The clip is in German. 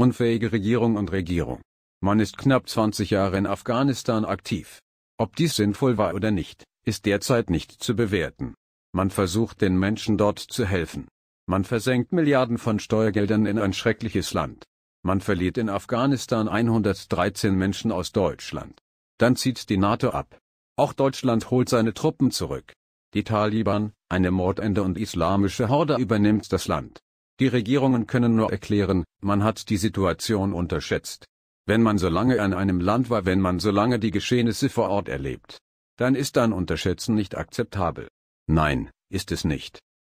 Unfähige Regierung und Regierung. Man ist knapp 20 Jahre in Afghanistan aktiv. Ob dies sinnvoll war oder nicht, ist derzeit nicht zu bewerten. Man versucht den Menschen dort zu helfen. Man versenkt Milliarden von Steuergeldern in ein schreckliches Land. Man verliert in Afghanistan 113 Menschen aus Deutschland. Dann zieht die NATO ab. Auch Deutschland holt seine Truppen zurück. Die Taliban, eine Mordende und islamische Horde übernimmt das Land. Die Regierungen können nur erklären, man hat die Situation unterschätzt. Wenn man so lange an einem Land war, wenn man so lange die Geschehnisse vor Ort erlebt, dann ist ein Unterschätzen nicht akzeptabel. Nein, ist es nicht.